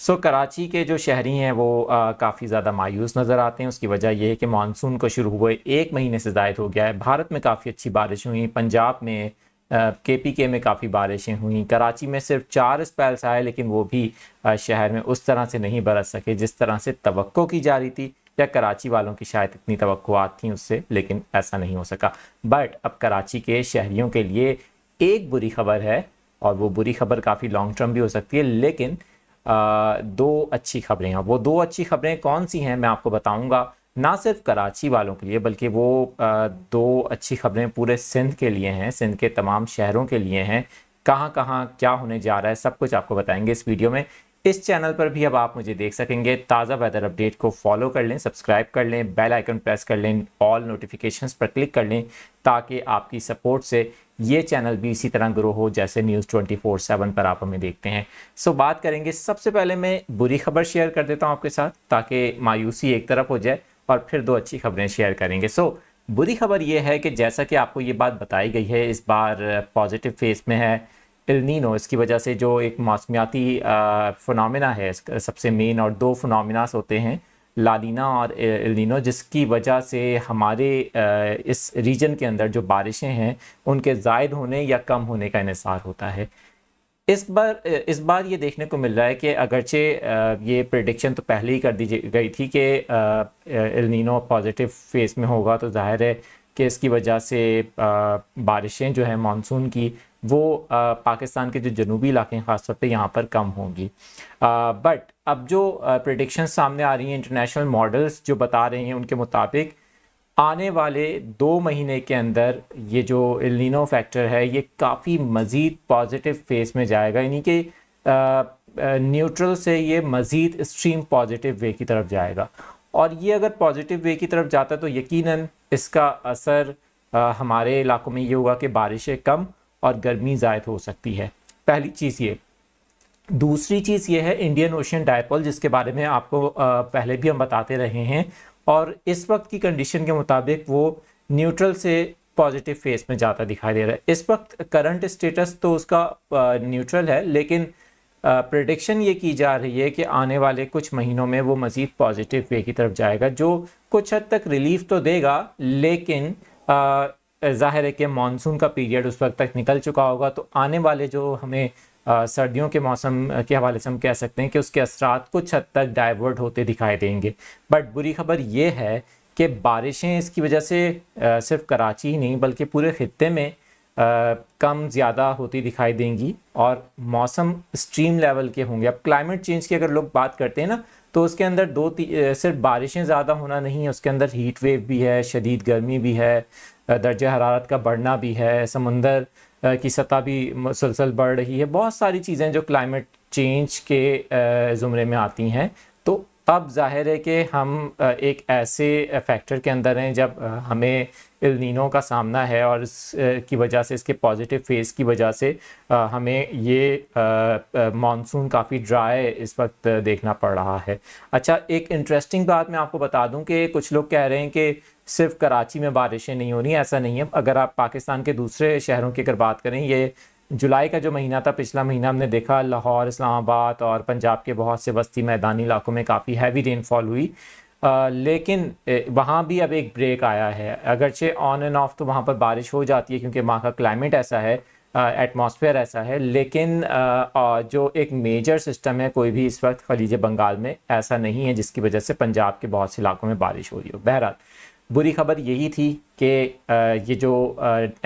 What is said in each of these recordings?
सो so, Karachi के जो शहरी हैं वो काफ़ी ज़्यादा मायूस नज़र आते हैं उसकी वजह यह है कि मानसून को शुरू हुए एक महीने से जायद हो गया है भारत में काफ़ी अच्छी बारिश हुई पंजाब में के पी के में काफ़ी बारिशें हुई कराची में सिर्फ चार स्पेल्स आए लेकिन वो भी शहर में उस तरह से नहीं बरस सके जिस तरह से तो की जा रही थी या कराची वालों की शायद इतनी तो थी उससे लेकिन ऐसा नहीं हो सका बट अब कराची के शहरीों के लिए एक बुरी खबर है और वो बुरी खबर काफ़ी लॉन्ग टर्म भी हो सकती है लेकिन दो अच्छी खबरें हैं वो दो अच्छी खबरें कौन सी हैं मैं आपको बताऊंगा ना सिर्फ कराची वालों के लिए बल्कि वो दो अच्छी खबरें पूरे सिंध के लिए हैं सिंध के तमाम शहरों के लिए हैं कहाँ कहाँ क्या होने जा रहा है सब कुछ आपको बताएंगे इस वीडियो में इस चैनल पर भी अब आप मुझे देख सकेंगे ताज़ा वेदर अपडेट को फॉलो कर लें सब्सक्राइब कर लें बेल आइकन प्रेस कर लें ऑल नोटिफिकेशंस पर क्लिक कर लें ताकि आपकी सपोर्ट से ये चैनल भी इसी तरह ग्रो हो जैसे न्यूज़ ट्वेंटी फोर सेवन पर आप हमें देखते हैं सो बात करेंगे सबसे पहले मैं बुरी खबर शेयर कर देता हूँ आपके साथ ताकि मायूसी एक तरफ हो जाए और फिर दो अच्छी खबरें शेयर करेंगे सो बुरी खबर यह है कि जैसा कि आपको ये बात बताई गई है इस बार पॉजिटिव फेस में है एलनिनो इसकी वजह से जो एक मौसमियाती फ़नामिना है सबसे मेन और दो फनामिनास होते हैं लालीना और एलिनो जिसकी वजह से हमारे इस रीजन के अंदर जो बारिशें हैं उनके जायद होने या कम होने का इसार होता है इस बार इस बार ये देखने को मिल रहा है कि अगरचे ये प्रडिक्शन तो पहले ही कर दी गई थी कि एलिनो पॉजिटिव फेस में होगा तो जाहिर है कि इसकी वजह से बारिशें जो हैं मानसून की वो आ, पाकिस्तान के जो जनूबी इलाके हैं ख़ासतौर पर यहाँ पर कम होंगी बट अब जो प्रडिक्शन सामने आ रही हैं इंटरनेशनल मॉडल्स जो बता रहे हैं उनके मुताबिक आने वाले दो महीने के अंदर ये जो एलिनो फैक्टर है ये काफ़ी मज़ीद पॉजिटिव फेस में जाएगा यानी कि न्यूट्रल से ये मज़ीद स्ट्रीम पॉजिटिव वे की तरफ जाएगा और ये अगर पॉजिटिव वे की तरफ जाता है तो यकीनन इसका असर आ, हमारे इलाकों में ये होगा कि बारिशें कम और गर्मी ज़ायद हो सकती है पहली चीज़ ये दूसरी चीज़ ये है इंडियन ओशन डायपोल जिसके बारे में आपको पहले भी हम बताते रहे हैं और इस वक्त की कंडीशन के मुताबिक वो न्यूट्रल से पॉजिटिव फेस में जाता दिखाई दे रहा है इस वक्त करंट स्टेटस तो उसका न्यूट्रल है लेकिन प्रडिक्शन ये की जा रही है कि आने वाले कुछ महीनों में वो मज़ीद पॉजिटिव वे की तरफ जाएगा जो कुछ हद तक रिलीफ तो देगा लेकिन ज़ाहिर है कि मानसून का पीरियड उस वक्त तक निकल चुका होगा तो आने वाले जो हमें सर्दियों के मौसम के हवाले से हम कह सकते हैं कि उसके असरा कुछ हद तक डाइवर्ट होते दिखाई देंगे बट बुरी खबर ये है कि बारिशें इसकी वजह से सिर्फ कराची ही नहीं बल्कि पूरे खत्े में आ, कम ज़्यादा होती दिखाई देंगी और मौसम स्ट्रीम लेवल के होंगे अब क्लाइमेट चेंज की अगर लोग बात करते हैं ना तो उसके अंदर दो सिर्फ बारिशें ज़्यादा होना नहीं है उसके अंदर हीट वेव भी है शदीद गर्मी भी है दर्ज हरारत का बढ़ना भी है समुंदर की सतह भी मुसलसल बढ़ रही है बहुत सारी चीज़ें जो क्लाइमेट चेंज के ज़ुमरे में आती हैं अब जाहिर है कि हम एक ऐसे फैक्टर के अंदर हैं जब हमें इल्निनो का सामना है और इस की वजह से इसके पॉजिटिव फेज़ की वजह से हमें ये मानसून काफ़ी ड्राई इस वक्त देखना पड़ रहा है अच्छा एक इंटरेस्टिंग बात मैं आपको बता दूं कि कुछ लोग कह रहे हैं कि सिर्फ कराची में बारिशें नहीं हो रही ऐसा नहीं है अगर आप पाकिस्तान के दूसरे शहरों की अगर बात करें ये जुलाई का जो महीना था पिछला महीना हमने देखा लाहौर इस्लामाबाद और पंजाब के बहुत से वस्ती मैदानी इलाकों में काफ़ी हैवी रेनफॉल हुई आ, लेकिन वहाँ भी अब एक ब्रेक आया है अगरचे ऑन एंड ऑफ तो वहाँ पर बारिश हो जाती है क्योंकि वहाँ का क्लाइमेट ऐसा है एटमॉस्फेयर ऐसा है लेकिन आ, जो एक मेजर सिस्टम है कोई भी इस वक्त खलीज बंगाल में ऐसा नहीं है जिसकी वजह से पंजाब के बहुत से इलाकों में बारिश हो रही हो बहरहाल बुरी खबर यही थी कि ये जो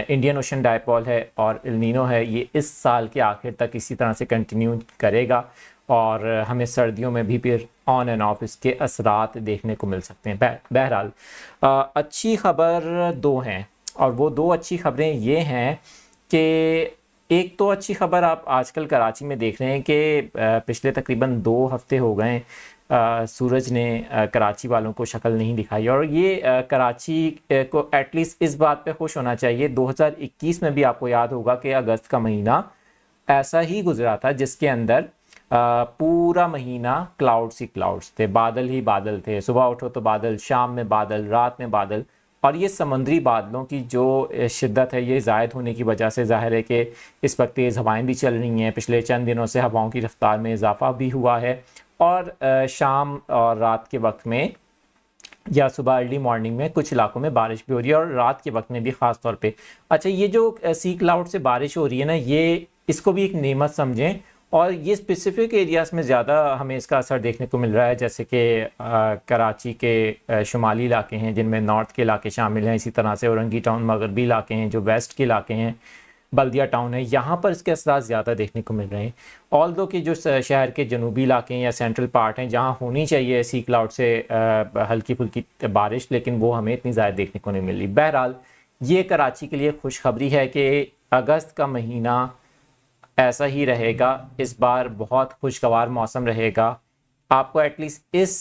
इंडियन ओशन डायपोल है और एलनिनो है ये इस साल के आखिर तक इसी तरह से कंटिन्यू करेगा और हमें सर्दियों में भी फिर ऑन एंड ऑफ इसके असरात देखने को मिल सकते हैं बहरहाल अच्छी खबर दो हैं और वो दो अच्छी खबरें ये हैं कि एक तो अच्छी खबर आप आजकल कराची में देख रहे हैं कि पिछले तकरीबन दो हफ्ते हो गए सूरज ने कराची वालों को शक्ल नहीं दिखाई और ये कराची को एटलीस्ट इस बात पे खुश होना चाहिए 2021 में भी आपको याद होगा कि अगस्त का महीना ऐसा ही गुजरा था जिसके अंदर पूरा महीना क्लाउड्स ही क्लाउड्स थे बादल ही बादल थे सुबह उठो तो बादल शाम में बादल रात में बादल और ये समंदरी बादलों की जो शिद्दत है ये जायद होने की वजह से जाहिर है कि इस वक्त तेज़ हवाएं भी चल रही हैं पिछले चंद दिनों से हवाओं की रफ़्तार में इजाफा भी हुआ है और शाम और रात के वक्त में या सुबह अर्ली मॉर्निंग में कुछ इलाकों में बारिश भी हो रही है और रात के वक्त में भी ख़ास तौर पे अच्छा ये जो सी क्लाउड से बारिश हो रही है ना ये इसको भी एक नेमत समझें और ये स्पेसिफिक एरियाज़ में ज़्यादा हमें इसका असर देखने को मिल रहा है जैसे कि कराची के शुमाली इलाके हैं जिनमें नॉर्थ के इलाके शामिल हैं इसी तरह से औरंगी टाउन मगरबी इलाके हैं जो वेस्ट के इलाके हैं बल्दिया टाउन है यहाँ पर इसके असरा ज़्यादा देखने को मिल रहे हैं ऑल दो कि जो शहर के जनूबी इलाके हैं या सेंट्रल पार्ट हैं जहाँ होनी चाहिए ऐसी क्लाउड से हल्की फुल्की बारिश लेकिन वो हमें इतनी ज़्यादा देखने को नहीं मिली बहरहाल ये कराची के लिए खुशखबरी है कि अगस्त का महीना ऐसा ही रहेगा इस बार बहुत खुशगवार मौसम रहेगा आपको एटलीस्ट इस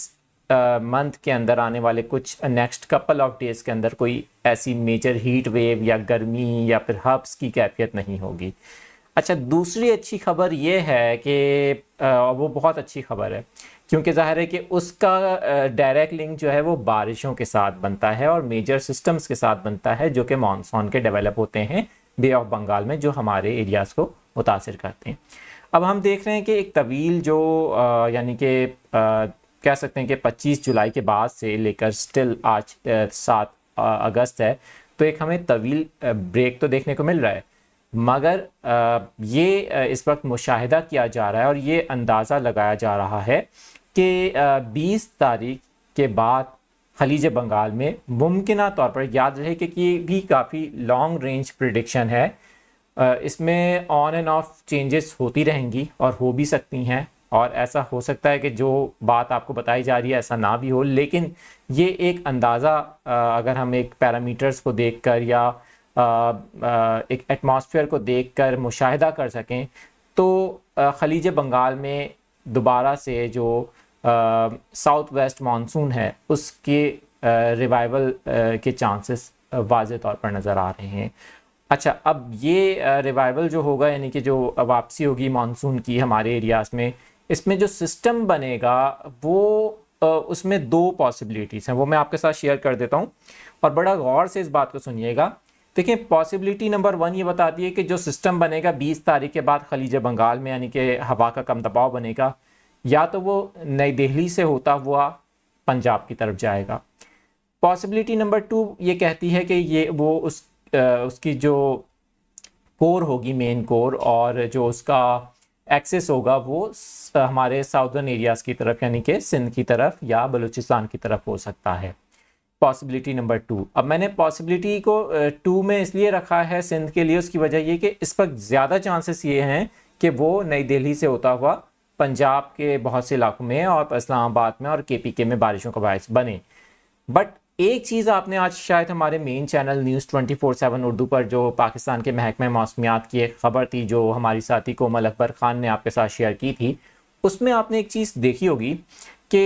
मंथ के अंदर आने वाले कुछ नेक्स्ट कपल ऑफ डेज़ के अंदर कोई ऐसी मेजर हीट वेव या गर्मी या फिर हब्स की कैफियत नहीं होगी अच्छा दूसरी अच्छी खबर ये है कि वो बहुत अच्छी खबर है क्योंकि ज़ाहिर है कि उसका डायरेक्ट लिंक जो है वो बारिशों के साथ बनता है और मेजर सिस्टम्स के साथ बनता है जो कि मानसून के डेवलप होते हैं बे ऑफ बंगाल में जो हमारे एरियाज़ को मुतासर करते हैं अब हम देख रहे हैं कि एक तवील जो यानी कि कह सकते हैं कि 25 जुलाई के बाद से लेकर स्टिल आज सात अगस्त है तो एक हमें तवील ब्रेक तो देखने को मिल रहा है मगर ये इस वक्त मुशाह किया जा रहा है और ये अंदाज़ा लगाया जा रहा है कि 20 तारीख के बाद खलीज बंगाल में मुमकिन तौर पर याद रहे कि ये भी काफ़ी लॉन्ग रेंज प्रडिक्शन है इसमें ऑन एंड ऑफ चेंजेस होती रहेंगी और हो भी सकती हैं और ऐसा हो सकता है कि जो बात आपको बताई जा रही है ऐसा ना भी हो लेकिन ये एक अंदाज़ा अगर हम एक पैरामीटर्स को देखकर या आ, आ, एक एटमॉस्फेयर को देखकर मुशाहिदा कर सकें तो खलीज बंगाल में दोबारा से जो साउथ वेस्ट मानसून है उसके रिवाइवल के चांसेस वाज तौर पर नज़र आ रहे हैं अच्छा अब ये रिवाइवल जो होगा यानी कि जो वापसी होगी मानसून की हमारे एरियाज़ में इसमें जो सिस्टम बनेगा वो उसमें दो पॉसिबिलिटीज़ हैं वो मैं आपके साथ शेयर कर देता हूँ और बड़ा गौर से इस बात को सुनिएगा देखिए पॉसिबिलिटी नंबर वन ये बताती है कि जो सिस्टम बनेगा 20 तारीख के बाद खलीज बंगाल में यानी कि हवा का कम दबाव बनेगा या तो वो नई दिल्ली से होता हुआ पंजाब की तरफ जाएगा पॉसिबिलिटी नंबर टू ये कहती है कि ये वो उस आ, उसकी जो कोर होगी मेन कोर और जो उसका एक्सेस होगा वो हमारे साउदर्न एरियाज़ की तरफ यानी कि सिंध की तरफ या बलूचिस्तान की तरफ हो सकता है पॉसिबिलिटी नंबर टू अब मैंने पॉसिबिलिटी को टू में इसलिए रखा है सिंध के लिए उसकी वजह ये कि इस वक्त ज़्यादा चांसेस ये हैं कि वो नई दिल्ली से होता हुआ पंजाब के बहुत से इलाकों में और इस्लामाबाद में और के पी के में बारिशों का बायस बने बट एक चीज़ आपने आज शायद हमारे main channel news twenty four seven Urdu पर जो पाकिस्तान के महकमे मौसमियात की एक ख़बर थी जो हमारी साथी कोमल अकबर ख़ान ने आपके साथ शेयर की थी उसमें आपने एक चीज़ देखी होगी कि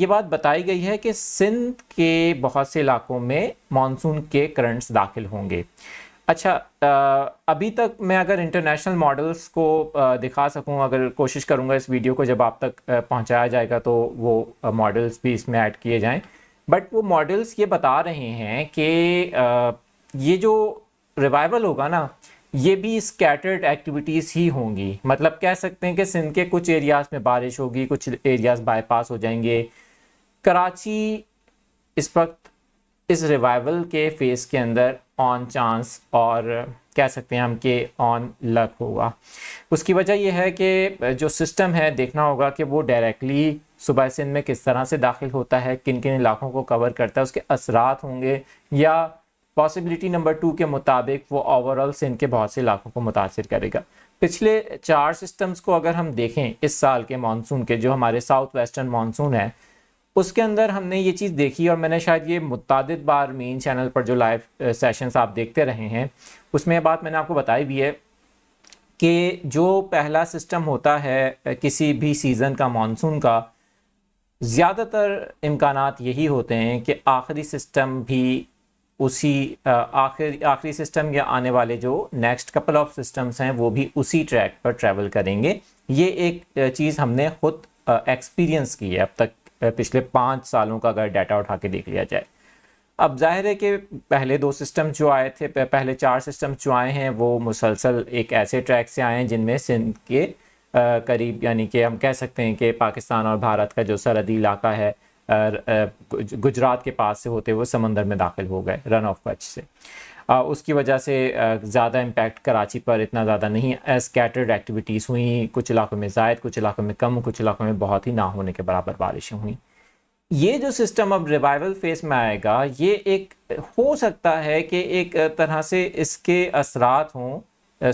ये बात बताई गई है कि सिंध के बहुत से इलाकों में मानसून के करंट्स दाखिल होंगे अच्छा अभी तक मैं अगर इंटरनेशनल मॉडल्स को दिखा सकूं अगर कोशिश करूंगा इस वीडियो को जब आप तक पहुंचाया जाएगा तो वो मॉडल्स भी इसमें ऐड किए जाएं बट वो मॉडल्स ये बता रहे हैं कि ये जो रिवाइवल होगा ना ये भी स्कैटर्ड एक्टिविटीज़ ही होंगी मतलब कह सकते हैं कि सिंध के कुछ एरियाज़ में बारिश होगी कुछ एरियाज़ बाईपास हो जाएंगे कराची इस वक्त इस रिवाइवल के फेस के अंदर ऑन चांस और कह सकते हैं हम कि ऑन लक होगा उसकी वजह यह है कि जो सिस्टम है देखना होगा कि वो डायरेक्टली सुबह सिंध में किस तरह से दाखिल होता है किन किन इलाकों को कवर करता है उसके असरात होंगे या पॉसिबिलिटी नंबर टू के मुताबिक वो ओवरऑल सिंध के बहुत से इलाकों को मुतासर करेगा पिछले चार सिस्टम्स को अगर हम देखें इस साल के मानसून के जो हमारे साउथ वेस्टर्न मानसून है उसके अंदर हमने ये चीज़ देखी और मैंने शायद ये मुतद बार मेन चैनल पर जो लाइव सेशंस आप देखते रहे हैं उसमें यह बात मैंने आपको बताई भी है कि जो पहला सिस्टम होता है किसी भी सीज़न का मानसून का ज़्यादातर इम्कान यही होते हैं कि आखिरी सिस्टम भी उसी आखिर आखिरी सिस्टम या आने वाले जो नेक्स्ट कपल ऑफ सिस्टम्स हैं वो भी उसी ट्रैक पर ट्रैवल करेंगे ये एक चीज़ हमने खुद एक्सपीरियंस की है अब तक पिछले पाँच सालों का अगर डाटा उठा के देख लिया जाए अब जाहिर है कि पहले दो सिस्टम जो आए थे पहले चार सिस्टम जो आए हैं वो मुसलसल एक ऐसे ट्रैक से आए हैं जिनमें सिंध के करीब यानी कि हम कह सकते हैं कि पाकिस्तान और भारत का जो सरहदी इलाका है गुजरात के पास से होते हुए समंदर में दाखिल हो गए रन ऑफ कच्छ से उसकी वजह से ज़्यादा इम्पेक्ट कराची पर इतना ज़्यादा नहीं स्कैटर्ड एक्टिविटीज़ हुई कुछ इलाकों में ज़ायद कुछ इलाकों में कम कुछ इलाकों में बहुत ही ना होने के बराबर बारिशें हुई ये जो सिस्टम अब रिवाइवल फेस में आएगा ये एक हो सकता है कि एक तरह से इसके असरात हों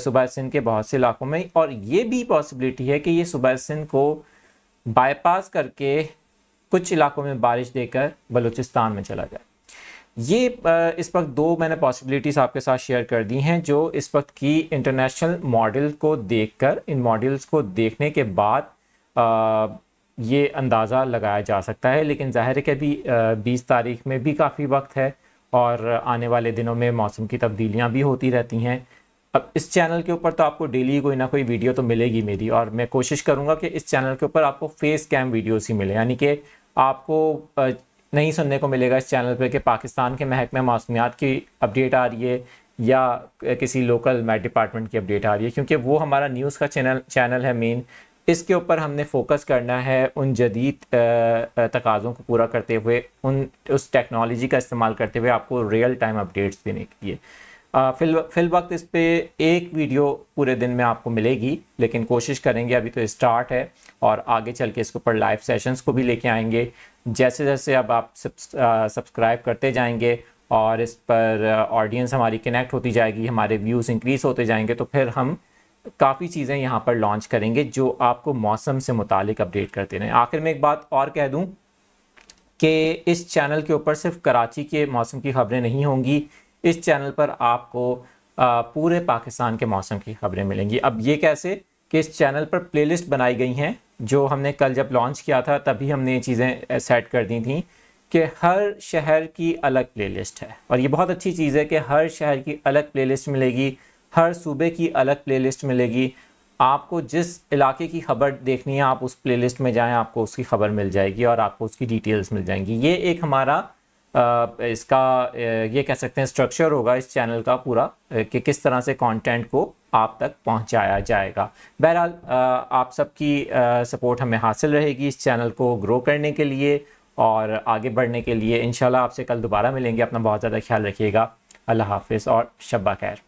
सुबह सिंह के बहुत से इलाकों में और ये भी पॉसिबिलिटी है कि ये सुबह सिंह को बाईपास करके कुछ इलाकों में बारिश देकर बलूचिस्तान में चला जाए ये इस वक्त दो मैंने पॉसिबिलिटीज़ आपके साथ शेयर कर दी हैं जो इस वक्त की इंटरनेशनल मॉडल को देखकर इन मॉडल्स को देखने के बाद आ, ये अंदाज़ा लगाया जा सकता है लेकिन ज़ाहिर है कि अभी बीस तारीख में भी काफ़ी वक्त है और आने वाले दिनों में मौसम की तब्दीलियाँ भी होती रहती हैं अब इस चैनल के ऊपर तो आपको डेली कोई ना कोई वीडियो तो मिलेगी मेरी और मैं कोशिश करूँगा कि इस चैनल के ऊपर आपको फेस कैम वीडियोस ही मिले यानी कि आपको नहीं सुनने को मिलेगा इस चैनल पे कि पाकिस्तान के महकमे मौसमियात की अपडेट आ रही है या किसी लोकल मैट डिपार्टमेंट की अपडेट आ रही है क्योंकि वो हमारा न्यूज़ का चैनल चैनल है मेन इसके ऊपर हमने फोकस करना है उन जदीद तकाज़ों को पूरा करते हुए उन उस टेक्नोलॉजी का इस्तेमाल करते हुए आपको रियल टाइम अपडेट्स देने के लिए फिल फिल वक्त इस पर एक वीडियो पूरे दिन में आपको मिलेगी लेकिन कोशिश करेंगे अभी तो स्टार्ट है और आगे चल के इसके ऊपर लाइव सेशंस को भी लेके आएंगे जैसे जैसे अब आप सब्सक्राइब करते जाएंगे और इस पर ऑडियंस हमारी कनेक्ट होती जाएगी हमारे व्यूज़ इंक्रीज़ होते जाएंगे तो फिर हम काफ़ी चीज़ें यहाँ पर लॉन्च करेंगे जो आपको मौसम से मुतल अपडेट करते रहें आखिर में एक बात और कह दूँ कि इस चैनल के ऊपर सिर्फ कराची के मौसम की खबरें नहीं होंगी इस चैनल पर आपको पूरे पाकिस्तान के मौसम की खबरें मिलेंगी अब ये कैसे कि इस चैनल पर प्लेलिस्ट बनाई गई हैं जो हमने कल जब लॉन्च किया था तभी हमने ये चीज़ें सेट कर दी थी कि हर शहर की अलग प्लेलिस्ट है और ये बहुत अच्छी चीज़ है कि हर शहर की अलग प्लेलिस्ट मिलेगी हर सूबे की अलग प्लेलिस्ट मिलेगी आपको जिस इलाके की खबर देखनी है आप उस प्लेलिस्ट में जाएं आपको उसकी खबर मिल जाएगी और आपको उसकी डिटेल्स मिल जाएंगी ये एक हमारा इसका ये कह सकते हैं स्ट्रक्चर होगा इस चैनल का पूरा कि किस तरह से कंटेंट को आप तक पहुंचाया जाएगा बहरहाल आप सबकी सपोर्ट हमें हासिल रहेगी इस चैनल को ग्रो करने के लिए और आगे बढ़ने के लिए इन आपसे कल दोबारा मिलेंगे अपना बहुत ज़्यादा ख्याल रखिएगा अल्लाह हाफिज़ और शब्बा खैर